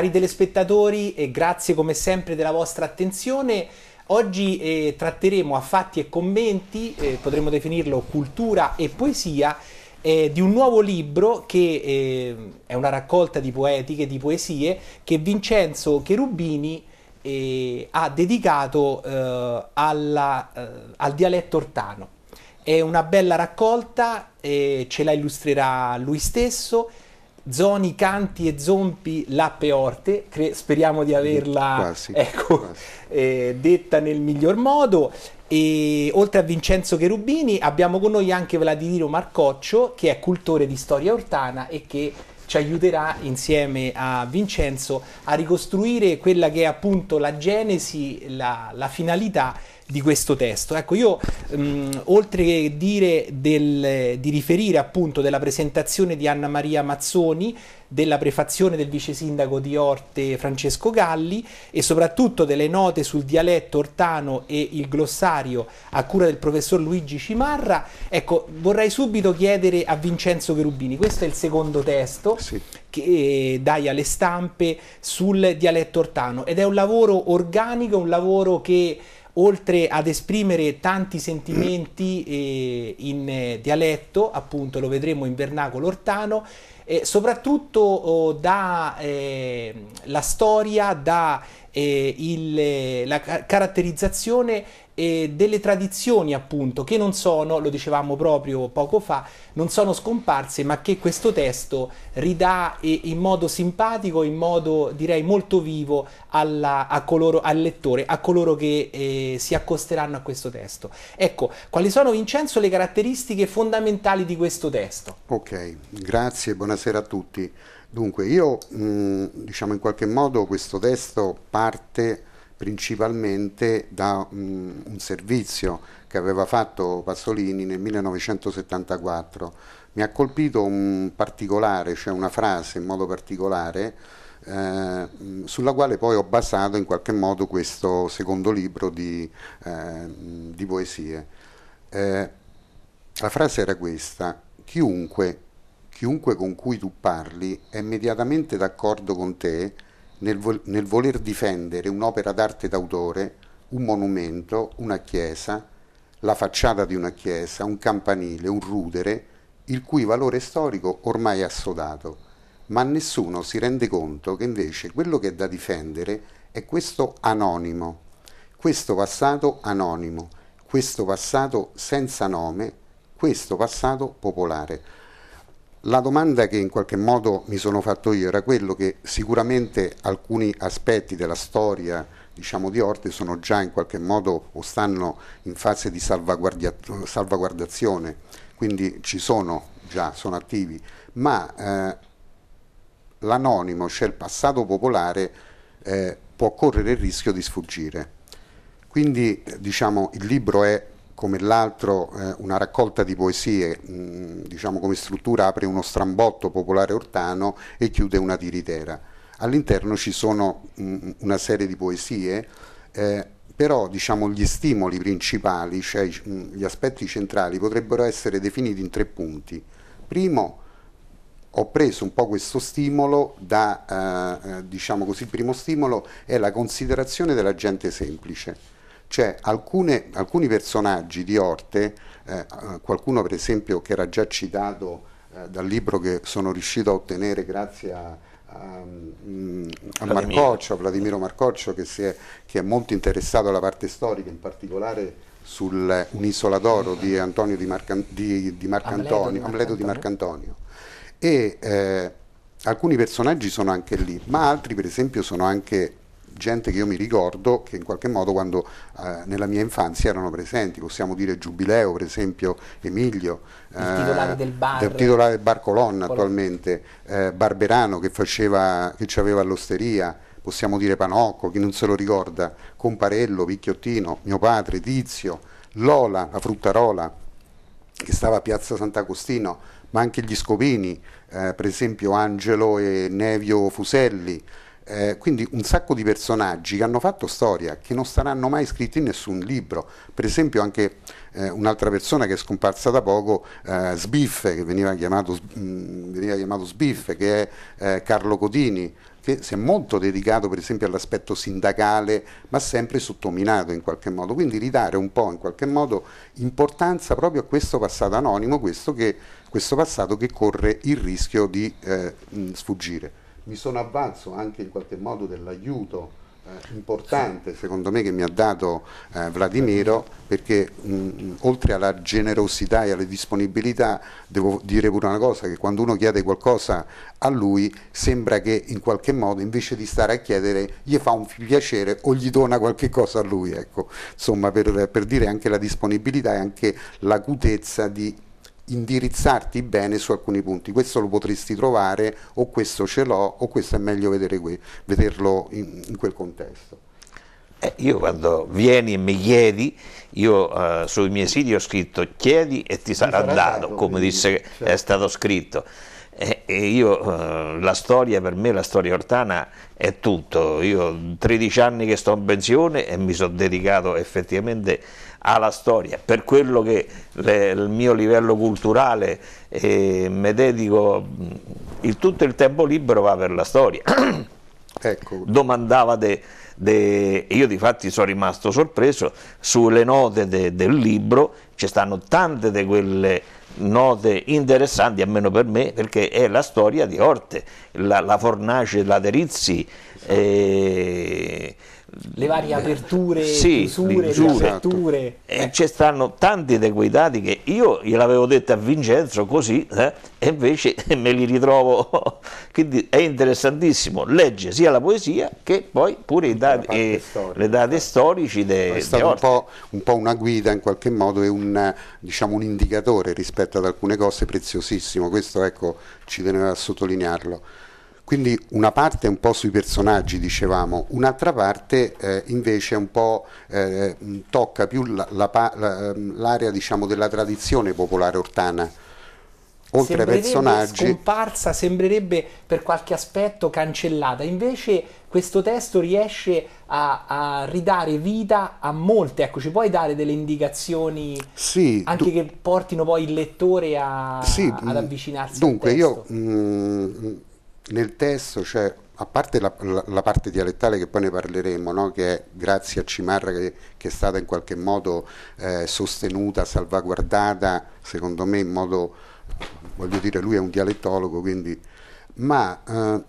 Cari telespettatori, eh, grazie come sempre della vostra attenzione. Oggi eh, tratteremo a fatti e commenti, eh, potremmo definirlo cultura e poesia, eh, di un nuovo libro che eh, è una raccolta di poetiche, di poesie, che Vincenzo Cherubini eh, ha dedicato eh, alla, eh, al dialetto ortano. È una bella raccolta, eh, ce la illustrerà lui stesso Zoni, Canti e Zompi l'Appe Orte, cre- speriamo di averla quasi, ecco, quasi. Eh, detta nel miglior modo. E oltre a Vincenzo Cherubini abbiamo con noi anche Vladimiro Marcoccio che è cultore di storia ortana e che ci aiuterà insieme a Vincenzo a ricostruire quella che è appunto la genesi, la, la finalità di questo testo. Ecco, io mh, mm, oltre che dire del, di riferire appunto della presentazione di Anna Maria Mazzoni, della prefazione del vice sindaco di Orte Francesco Galli e soprattutto delle note sul dialetto ortano e il glossario a cura del professor Luigi Cimarra, ecco, vorrei subito chiedere a Vincenzo Cherubini, questo è il secondo testo sì. che eh, dai alle stampe sul dialetto ortano ed è un lavoro organico, un lavoro che oltre ad esprimere tanti sentimenti eh, in eh, dialetto, appunto lo vedremo in vernacolo ortano, eh, soprattutto oh, dà ehm, la storia, dà eh, il, eh, la caratterizzazione e delle tradizioni appunto che non sono, lo dicevamo proprio poco fa, non sono scomparse ma che questo testo ridà in modo simpatico, in modo direi molto vivo alla, coloro, al lettore, a coloro che eh, si accosteranno a questo testo. Ecco, quali sono Vincenzo le caratteristiche fondamentali di questo testo? Ok, grazie, buonasera a tutti. Dunque, io mh, mm, diciamo in qualche modo questo testo parte principalmente da um, un servizio che aveva fatto Pasolini nel 1974. Mi ha colpito un particolare, cioè una frase in modo particolare, eh, sulla quale poi ho basato in qualche modo questo secondo libro di, eh, di poesie. Eh, la frase era questa, chiunque, chiunque con cui tu parli è immediatamente d'accordo con te nel, vol- nel voler difendere un'opera d'arte d'autore, un monumento, una chiesa, la facciata di una chiesa, un campanile, un rudere, il cui valore storico ormai è assodato, ma nessuno si rende conto che invece quello che è da difendere è questo anonimo, questo passato anonimo, questo passato senza nome, questo passato popolare. La domanda che in qualche modo mi sono fatto io era quello che sicuramente alcuni aspetti della storia diciamo, di Orte sono già in qualche modo o stanno in fase di salvaguardazione, quindi ci sono già, sono attivi, ma eh, l'anonimo, cioè il passato popolare, eh, può correre il rischio di sfuggire. Quindi diciamo, il libro è come l'altro eh, una raccolta di poesie, mh, diciamo come struttura apre uno strambotto popolare ortano e chiude una tiritera. All'interno ci sono mh, una serie di poesie, eh, però diciamo, gli stimoli principali, cioè mh, gli aspetti centrali potrebbero essere definiti in tre punti. Primo, ho preso un po' questo stimolo da, eh, eh diciamo così, il primo stimolo è la considerazione della gente semplice cioè alcune, alcuni personaggi di Orte, eh, eh, qualcuno per esempio che era già citato eh, dal libro che sono riuscito a ottenere grazie a, a, mm, a Marcoccio, a Vladimiro Marcoccio che, è, che è molto interessato alla parte storica, in particolare sull'Unisola eh, d'Oro di Antonio di, Marcan, di, di Marcantonio, Amleto di Marcantonio. E eh, alcuni personaggi sono anche lì, ma altri per esempio sono anche gente che io mi ricordo che in qualche modo quando eh, nella mia infanzia erano presenti, possiamo dire Giubileo per esempio, Emilio, il titolare eh, del bar, titolare del bar Colonna, Colonna. attualmente, eh, Barberano che, faceva, che ci aveva all'osteria, possiamo dire Panocco, chi non se lo ricorda, Comparello, Picchiottino, mio padre, Tizio, Lola, la fruttarola che stava a Piazza Sant'Agostino, ma anche gli Scopini, eh, per esempio Angelo e Nevio Fuselli, eh, quindi un sacco di personaggi che hanno fatto storia, che non saranno mai scritti in nessun libro. Per esempio anche eh, un'altra persona che è scomparsa da poco, eh, Sbiffe, che veniva chiamato, mm, veniva chiamato Sbiffe, che è eh, Carlo Codini, che si è molto dedicato per esempio all'aspetto sindacale, ma sempre sottominato in qualche modo. Quindi ridare un po' in qualche modo importanza proprio a questo passato anonimo, questo, che, questo passato che corre il rischio di eh, mm, sfuggire mi sono avvalso anche in qualche modo dell'aiuto eh, importante secondo me che mi ha dato eh, Vladimiro perché mh, oltre alla generosità e alle disponibilità devo dire pure una cosa che quando uno chiede qualcosa a lui sembra che in qualche modo invece di stare a chiedere gli fa un piacere o gli dona qualche cosa a lui ecco. insomma per, per dire anche la disponibilità e anche l'acutezza di indirizzarti bene su alcuni punti. Questo lo potresti trovare o questo ce l'ho o questo è meglio que- vederlo in, in, quel contesto. Eh, io quando vieni e mi chiedi, io eh, sui miei siti ho scritto chiedi e ti sarà, sarà dato, stato, come disse certo. è stato scritto e io eh, la storia per me, la storia ortana è tutto, io 13 anni che sto in pensione e mi sono dedicato effettivamente alla storia, per quello che le, il mio livello culturale eh, mi dedico, mm, il, tutto il tempo libero va per la storia. Ecco. Domandavate, de, io di fatti sono rimasto sorpreso, sulle note de, del libro ci stanno tante di quelle note interessanti, almeno per me, perché è la storia di Orte, la, la Fornace, la Terizzi, eh, le varie aperture, sì, chiusure, riaperture. Esatto. E ci stanno tanti di quei dati che io gliel'avevo detto a Vincenzo così eh, e invece me li ritrovo. Quindi è interessantissimo, legge sia la poesia che poi pure i dati, eh, le date storici. De, è stato un, po', un po' una guida in qualche modo e un, diciamo, un indicatore rispetto ad alcune cose preziosissimo, questo ecco, ci teneva a sottolinearlo. Quindi una parte è un po' sui personaggi, dicevamo, un'altra parte eh, invece un po' eh, mm, tocca più la, la, la, ehm, l'area diciamo, della tradizione popolare ortana. Oltre ai personaggi. scomparsa, sembrerebbe per qualche aspetto cancellata. Invece questo testo riesce a, a, ridare vita a molte. Ecco, ci puoi dare delle indicazioni sì, anche du- che portino poi il lettore a, sì, ad mm, avvicinarsi dunque, al testo? Dunque, io mh, mm, nel testo c'è, a parte la, la, la, parte dialettale che poi ne parleremo, no? che è grazie a Cimarra che, che è stata in qualche modo eh, sostenuta, salvaguardata, secondo me in modo, voglio dire, lui è un dialettologo, quindi, ma eh,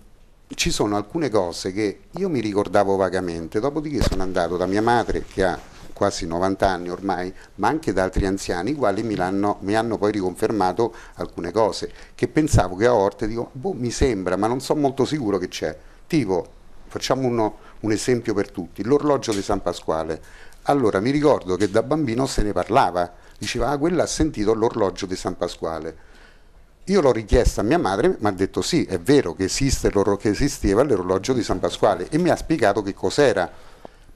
ci sono alcune cose che io mi ricordavo vagamente, dopodiché sono andato da mia madre che ha quasi 90 anni ormai, ma anche da altri anziani, i quali mi hanno, mi hanno poi riconfermato alcune cose che pensavo che a Orte dico, boh, mi sembra, ma non sono molto sicuro che c'è. Tipo, facciamo uno, un esempio per tutti, l'orologio di San Pasquale. Allora mi ricordo che da bambino se ne parlava, diceva, ah, quella ha sentito l'orologio di San Pasquale. Io l'ho richiesta a mia madre, mi ha detto sì, è vero che, esiste, che esisteva l'orologio di San Pasquale e mi ha spiegato che cos'era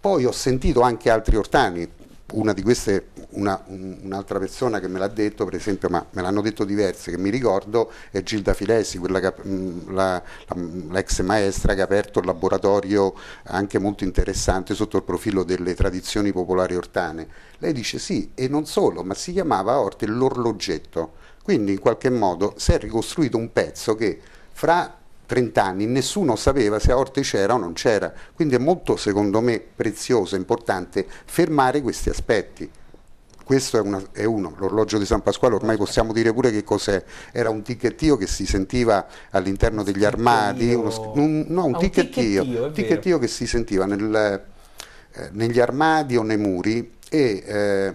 poi ho sentito anche altri ortani, una di queste, una, un'altra persona che me l'ha detto, per esempio, ma me l'hanno detto diverse, che mi ricordo, è Gilda Filesi, quella che, mm, la, la, mm, l'ex maestra che ha aperto il laboratorio anche molto interessante sotto il profilo delle tradizioni popolari ortane. Lei dice sì, e non solo, ma si chiamava Orte l'orloggetto, quindi in qualche modo si è ricostruito un pezzo che fra 30 anni, nessuno sapeva se a Orte c'era o non c'era, quindi è molto secondo me prezioso, importante fermare questi aspetti. Questo è, una, è uno, l'orologio di San Pasquale ormai possiamo dire pure che cos'è, era un ticchettio che si sentiva all'interno degli armadi, uno, un, no, un, ah, ticchettio, un ticchettio, che si sentiva nel, eh, negli armadi o nei muri e eh,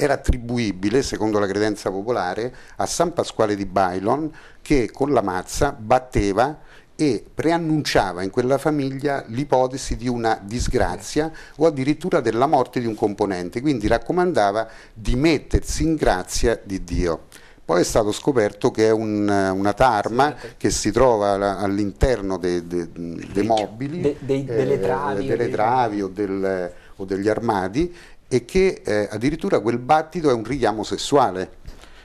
era attribuibile, secondo la credenza popolare, a San Pasquale di Bailon che con la mazza batteva e preannunciava in quella famiglia l'ipotesi di una disgrazia o addirittura della morte di un componente, quindi raccomandava di mettersi in grazia di Dio. Poi è stato scoperto che è un, una tarma che si trova all'interno dei de, de mobili, de, delle eh, travi, delle travi o, del, o degli armadi e che eh, addirittura quel battito è un richiamo sessuale.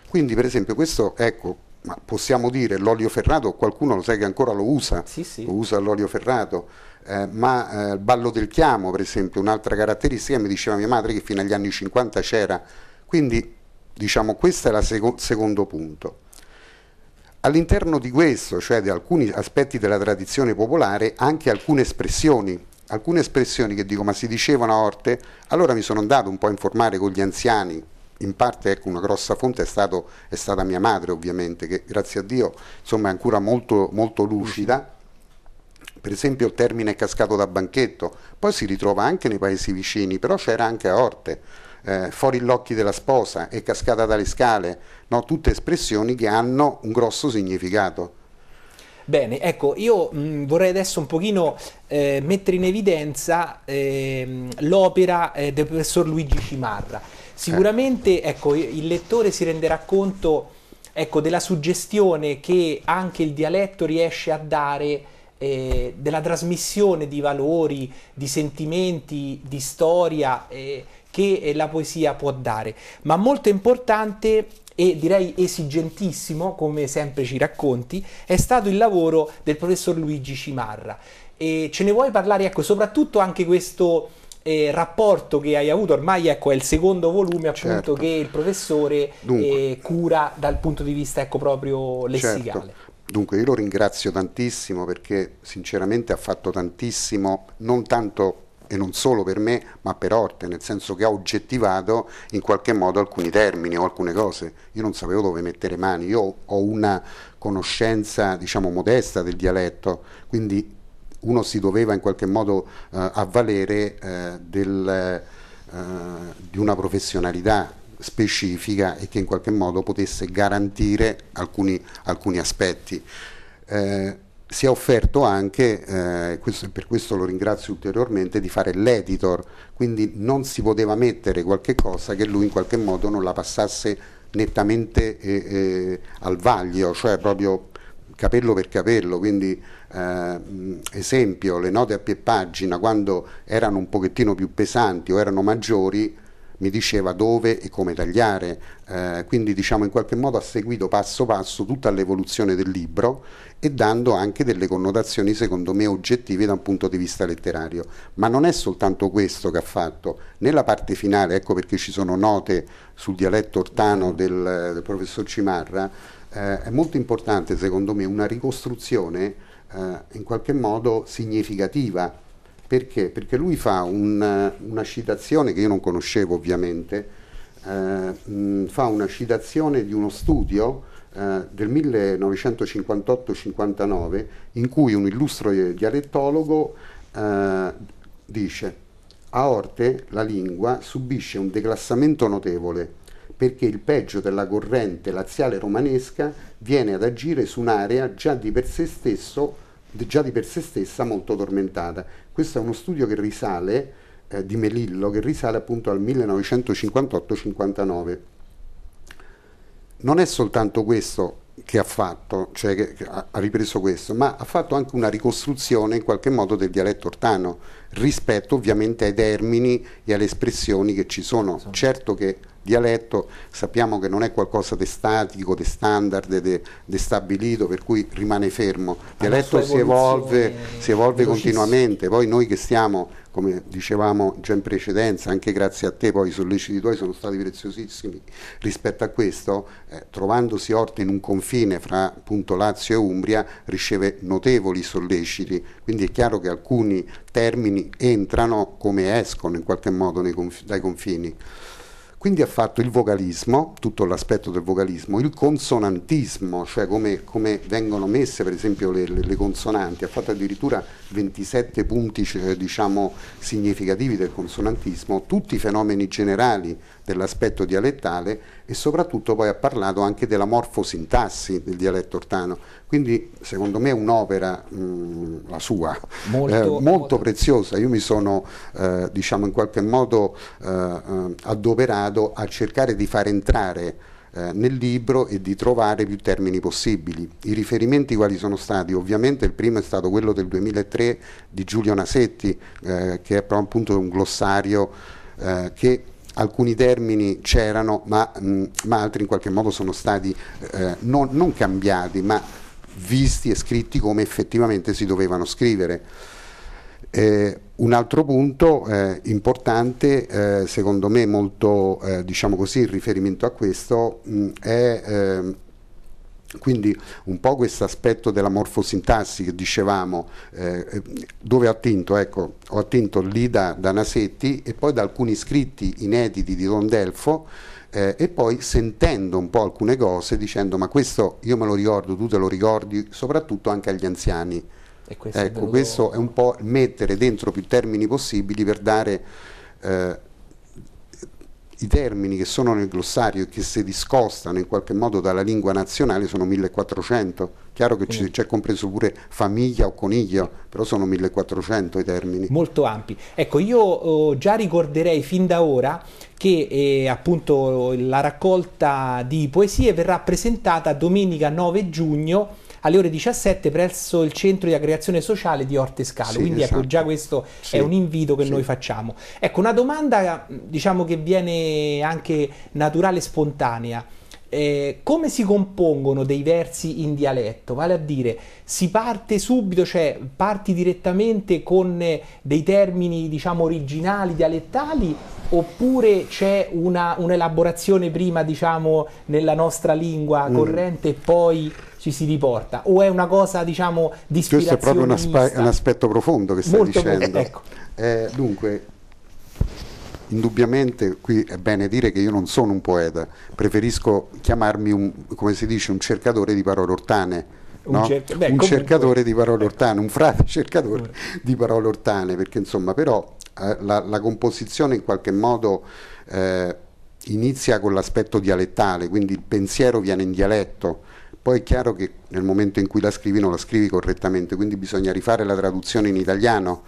Quindi per esempio questo, ecco, ma possiamo dire l'olio ferrato, qualcuno lo sa che ancora lo usa, sì, sì. lo usa l'olio ferrato, eh, ma eh, il ballo del chiamo per esempio, un'altra caratteristica mi diceva mia madre che fino agli anni 50 c'era, quindi diciamo questo è il seco- secondo punto. All'interno di questo, cioè di alcuni aspetti della tradizione popolare, anche alcune espressioni alcune espressioni che dico ma si dicevano a Orte, allora mi sono andato un po' a informare con gli anziani, in parte ecco, una grossa fonte è, stato, è, stata mia madre ovviamente, che grazie a Dio insomma, è ancora molto, molto lucida, per esempio il termine cascato da banchetto, poi si ritrova anche nei paesi vicini, però c'era anche a Orte, eh, fuori gli occhi della sposa, è cascata dalle scale, no? tutte espressioni che hanno un grosso significato. Bene, ecco, io mh, mm, vorrei adesso un pochino eh, mettere in evidenza eh, l'opera eh, del professor Luigi Cimarra. Sicuramente, eh. ecco, il lettore si renderà conto, ecco, della suggestione che anche il dialetto riesce a dare eh, della trasmissione di valori, di sentimenti, di storia eh, che la poesia può dare. Ma molto importante e direi esigentissimo, come sempre ci racconti, è stato il lavoro del professor Luigi Cimarra. E ce ne vuoi parlare, ecco, soprattutto anche questo eh, rapporto che hai avuto, ormai ecco, è il secondo volume appunto certo. che il professore Dunque, eh, cura dal punto di vista ecco, proprio certo. lessicale. Certo. Dunque io lo ringrazio tantissimo perché sinceramente ha fatto tantissimo, non tanto e non solo per me ma per Orte, nel senso che ha oggettivato in qualche modo alcuni termini o alcune cose. Io non sapevo dove mettere mani, io ho una conoscenza diciamo modesta del dialetto, quindi uno si doveva in qualche modo eh, avvalere eh, del, eh, di una professionalità specifica e che in qualche modo potesse garantire alcuni, alcuni aspetti. Eh, si è offerto anche, eh, questo, per questo lo ringrazio ulteriormente, di fare l'editor, quindi non si poteva mettere qualche cosa che lui in qualche modo non la passasse nettamente eh, eh, al vaglio, cioè proprio capello per capello, quindi eh, esempio le note a piè pagina quando erano un pochettino più pesanti o erano maggiori mi diceva dove e come tagliare, eh, quindi diciamo in qualche modo ha seguito passo passo tutta l'evoluzione del libro e dando anche delle connotazioni secondo me oggettive da un punto di vista letterario. Ma non è soltanto questo che ha fatto, nella parte finale, ecco perché ci sono note sul dialetto ortano del, del professor Cimarra, eh, è molto importante secondo me una ricostruzione eh, in qualche modo significativa perché? Perché lui fa un, una citazione che io non conoscevo ovviamente, eh, fa una citazione di uno studio eh, del 1958-59 in cui un illustro dialettologo eh, dice a Orte la lingua subisce un declassamento notevole perché il peggio della corrente laziale romanesca viene ad agire su un'area già di per sé stesso già di per sé stessa molto tormentata. Questo è uno studio che risale, eh, di Melillo, che risale appunto al 1958-59. Non è soltanto questo che ha fatto, cioè che ha ripreso questo, ma ha fatto anche una ricostruzione in qualche modo del dialetto ortano rispetto ovviamente ai termini e alle espressioni che ci sono. Certo che dialetto sappiamo che non è qualcosa di statico, di standard, di stabilito, per cui rimane fermo. Il dialetto si evolve, si evolve continuamente, poi noi che stiamo, come dicevamo già in precedenza, anche grazie a te poi i solleciti tuoi sono stati preziosissimi rispetto a questo, eh, trovandosi Orte in un confine fra appunto Lazio e Umbria riceve notevoli solleciti, quindi è chiaro che alcuni termini entrano come escono in qualche modo conf dai confini. Quindi ha fatto il vocalismo, tutto l'aspetto del vocalismo, il consonantismo, cioè come, come vengono messe per esempio le, le, le, consonanti, ha fatto addirittura 27 punti cioè, diciamo, significativi del consonantismo, tutti i fenomeni generali dell'aspetto dialettale e soprattutto poi ha parlato anche della morfosintassi del dialetto ortano, quindi secondo me è un'opera, mm, la sua, molto, eh, molto, preziosa, io mi sono eh, diciamo in qualche modo eh, eh adoperato a cercare di far entrare eh, nel libro e di trovare più termini possibili. I riferimenti quali sono stati? Ovviamente il primo è stato quello del 2003 di Giulio Nasetti, eh, che è appunto un glossario eh, che alcuni termini c'erano, ma, mh, mm, ma, altri in qualche modo sono stati eh, non, non, cambiati, ma visti e scritti come effettivamente si dovevano scrivere. Eh, un altro punto eh, importante, eh, secondo me molto eh, diciamo così, in riferimento a questo, mh, mm, è ehm, quindi un po' questo aspetto della morfosintassi che dicevamo, eh, dove ho attinto, ecco, ho attinto lì da, da, Nasetti e poi da alcuni scritti inediti di Don Delfo eh, e poi sentendo un po' alcune cose dicendo ma questo io me lo ricordo, tu te lo ricordi, soprattutto anche agli anziani. Questo ecco, è venuto... questo è un po' mettere dentro più termini possibili per dare... Eh, i termini che sono nel glossario e che si discostano in qualche modo dalla lingua nazionale sono 1400. Chiaro che mm. c'è compreso pure famiglia o coniglio, però sono 1400 i termini. Molto ampi. Ecco, io oh, già ricorderei fin da ora che eh, appunto la raccolta di poesie verrà presentata domenica 9 giugno alle ore 17 presso il centro di aggregazione sociale di Orte Scalo. Sì, Quindi ecco, esatto. ecco, già questo sì. è un invito che sì. noi facciamo. Ecco, una domanda diciamo che viene anche naturale e spontanea eh, come si compongono dei versi in dialetto, vale a dire si parte subito, cioè parti direttamente con eh, dei termini diciamo originali, dialettali, oppure c'è una, un'elaborazione prima diciamo nella nostra lingua mm. corrente e poi ci si riporta, o è una cosa diciamo di Questo è proprio un, aspe- un aspetto profondo che stai Molto dicendo. Ecco. Eh, dunque, indubbiamente qui è bene dire che io non sono un poeta, preferisco chiamarmi, un, come si dice, un cercatore di parole ortane. No? Un, cerca- Beh, un cercatore di parole eh. ortane, un frate cercatore di parole ortane, perché insomma però eh, la, la, composizione in qualche modo eh, inizia con l'aspetto dialettale, quindi il pensiero viene in dialetto, poi è chiaro che nel momento in cui la scrivi non la scrivi correttamente, quindi bisogna rifare la traduzione in italiano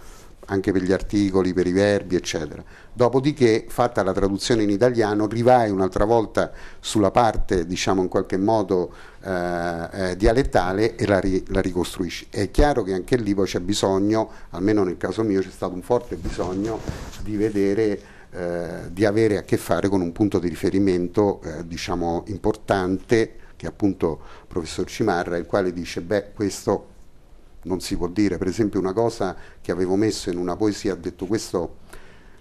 anche per gli articoli, per i verbi, eccetera. Dopodiché, fatta la traduzione in italiano, rivai un'altra volta sulla parte, diciamo in qualche modo eh, eh, dialettale e la, ri, la, ricostruisci. È chiaro che anche lì poi c'è bisogno, almeno nel caso mio c'è stato un forte bisogno di vedere eh, di avere a che fare con un punto di riferimento eh, diciamo importante che è appunto il professor Cimarra, il quale dice beh questo non si può dire. Per esempio una cosa che avevo messo in una poesia, ho detto questo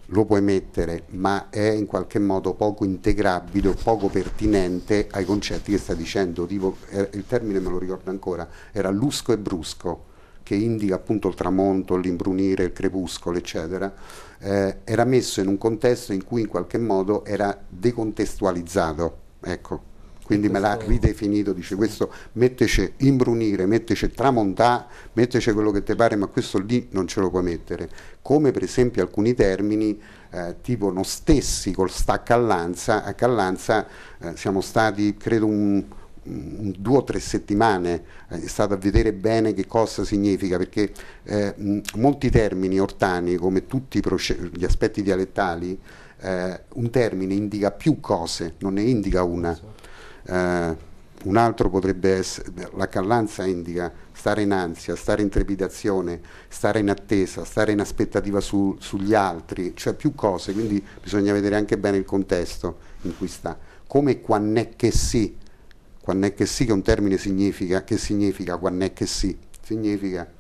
lo puoi mettere, ma è in qualche modo poco integrabile o poco pertinente ai concetti che sta dicendo. Tipo, eh, il termine me lo ricordo ancora, era lusco e brusco, che indica appunto il tramonto, l'imbrunire, il crepuscolo, eccetera. Eh, era messo in un contesto in cui in qualche modo era decontestualizzato. Ecco quindi me l'ha ridefinito, dice questo mettece imbrunire, mettece tramontà, mettece quello che ti pare, ma questo lì non ce lo puoi mettere. Come per esempio alcuni termini eh, tipo non stessi col staccallanza, a Callanza eh, siamo stati credo un, un, due o tre settimane, eh, è stato a vedere bene che cosa significa, perché eh, molti termini ortani, come tutti gli aspetti dialettali, eh, un termine indica più cose, non ne indica una. Esatto eh, un altro potrebbe essere, la callanza indica stare in ansia, stare in trepidazione, stare in attesa, stare in aspettativa su, sugli altri, cioè più cose, quindi bisogna vedere anche bene il contesto in cui sta. Come quando è che sì, quando è che sì che un termine significa, che significa quando è che sì? Significa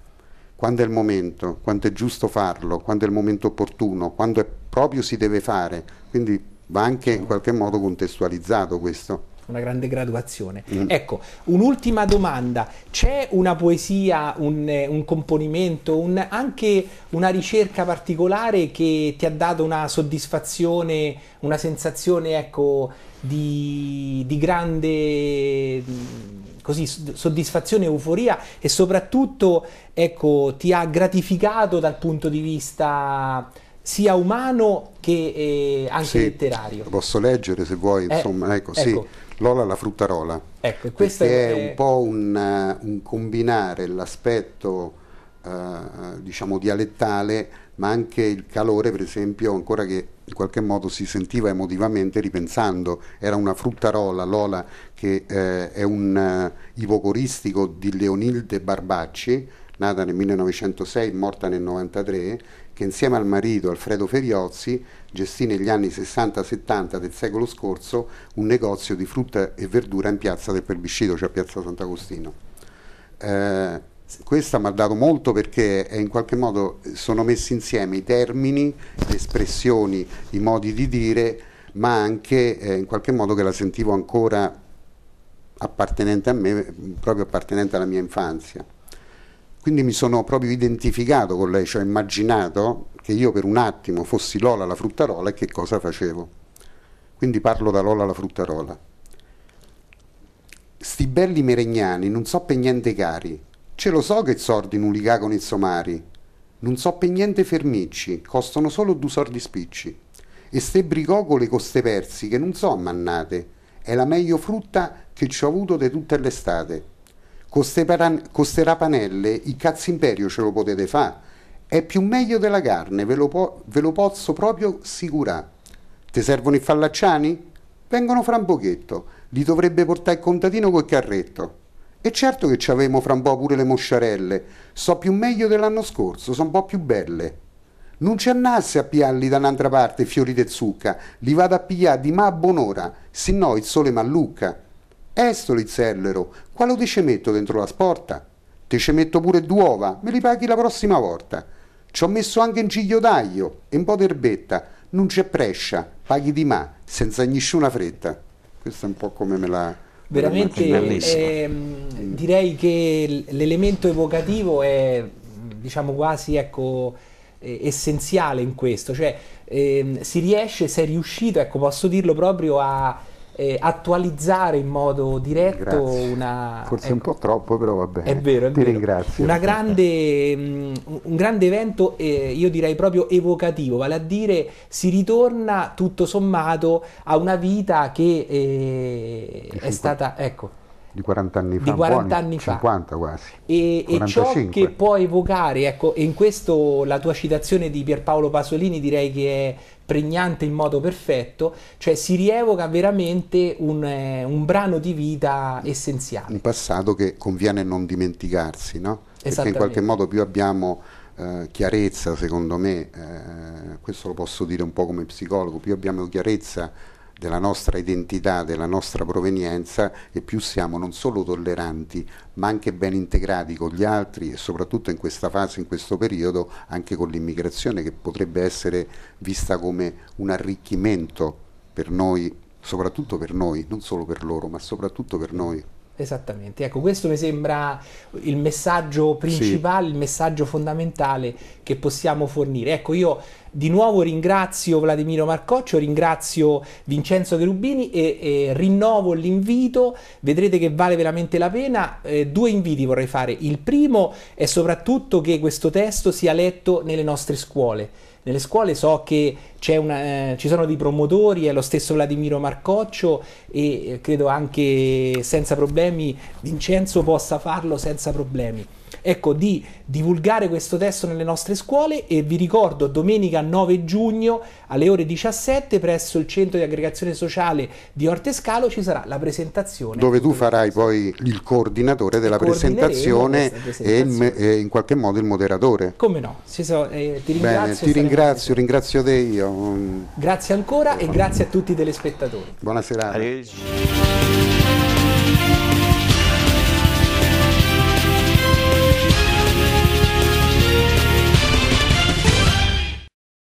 quando è il momento, quando è giusto farlo, quando è il momento opportuno, quando è proprio si deve fare, quindi va anche in qualche modo contestualizzato questo una grande graduazione. Mm. Ecco, un'ultima domanda, c'è una poesia, un, eh, un componimento, un, anche una ricerca particolare che ti ha dato una soddisfazione, una sensazione ecco, di, di grande mm, così, soddisfazione, euforia e soprattutto ecco, ti ha gratificato dal punto di vista sia umano che eh, anche sì, letterario. Posso leggere se vuoi, eh, insomma, ecco, ecco, sì, Lola la fruttarola, ecco, questo è, un po' un, eh, un combinare l'aspetto eh, diciamo dialettale ma anche il calore per esempio ancora che in qualche modo si sentiva emotivamente ripensando, era una fruttarola Lola che eh, è un ivocoristico di Leonilde Barbacci nata nel 1906, morta nel 1993 che insieme al marito Alfredo Feriozzi gestì negli anni 60-70 del secolo scorso un negozio di frutta e verdura in piazza del Perbiscito, cioè piazza Sant'Agostino. Eh, questa mi ha dato molto perché in qualche modo sono messi insieme i termini, le espressioni, i modi di dire, ma anche eh, in qualche modo che la sentivo ancora appartenente a me, proprio appartenente alla mia infanzia. Quindi mi sono proprio identificato con lei, cioè ho immaginato che io per un attimo fossi Lola la fruttarola e che cosa facevo. Quindi parlo da Lola la fruttarola. Sti belli meregnani non so per niente cari, ce lo so che sordi nulicà con i somari, non so per niente fermicci, costano solo due sordi spicci. E ste bricocole con ste persi che non so mannate, è la meglio frutta che ci ho avuto di tutta l'estate costerà panelle, il cazzo imperio ce lo potete fare. È più meglio della carne, ve lo, po- ve lo posso proprio sicurare. Ti servono i fallacciani? Vengono fra un pochetto, li dovrebbe portare il contadino col carretto. E certo che ci avemo fra un po' pure le mosciarelle, so più meglio dell'anno scorso, sono un po' più belle. Non ci annasse a piarli da un'altra parte fiori di zucca, li vado a pigliare di ma a buon'ora, se no il sole mallucca. Estolitz zellero, quale ti ci metto dentro la sporta? Ti ci metto pure due uova, me li paghi la prossima volta. Ci ho messo anche un d'aglio e un po' d'erbetta, non c'è prescia, paghi di ma, senza nessuna fretta. Questo è un po' come me la... Veramente, ehm, direi che l'elemento evocativo è, diciamo, quasi, ecco, essenziale in questo, cioè ehm, si riesce, sei riuscito, ecco, posso dirlo proprio a eh, attualizzare in modo diretto Grazie. una... Forse ecco, un po' troppo, però va bene. È vero, è Ti vero. ringrazio. Grande, mm, un grande evento, eh, io direi proprio evocativo, vale a dire si ritorna tutto sommato a una vita che eh, è stata... Ecco, di 40 anni fa, 40 buoni, anni 50 fa. quasi. E, e, ciò che può evocare, ecco, in questo la tua citazione di Pierpaolo Pasolini direi che è pregnante in modo perfetto, cioè si rievoca veramente un, eh, un brano di vita essenziale. Un passato che conviene non dimenticarsi, no? Perché in qualche modo più abbiamo eh, chiarezza, secondo me, eh, questo lo posso dire un po' come psicologo, più abbiamo chiarezza della nostra identità, della nostra provenienza e più siamo non solo tolleranti ma anche ben integrati con gli altri e soprattutto in questa fase, in questo periodo, anche con l'immigrazione che potrebbe essere vista come un arricchimento per noi, soprattutto per noi, non solo per loro, ma soprattutto per noi. Esattamente, ecco questo mi sembra il messaggio principale, sì. il messaggio fondamentale che possiamo fornire. Ecco io di nuovo ringrazio Vladimiro Marcoccio, ringrazio Vincenzo Cherubini e, e rinnovo l'invito, vedrete che vale veramente la pena. Eh, due inviti vorrei fare, il primo è soprattutto che questo testo sia letto nelle nostre scuole nelle scuole so che una, eh, ci sono dei promotori, è lo stesso Vladimiro Marcoccio e eh, credo anche senza problemi Vincenzo possa farlo senza problemi ecco, di divulgare questo testo nelle nostre scuole e vi ricordo domenica 9 giugno alle ore 17 presso il centro di aggregazione sociale di Orte Scalo ci sarà la presentazione. Dove tu farai poi il coordinatore della presentazione, presentazione, e in qualche modo il moderatore. Come no, ci so, eh, ti ringrazio. Bene, ti ringrazio, ringrazio te io. Grazie ancora e grazie a tutti i telespettatori. Buonasera. Arrivederci.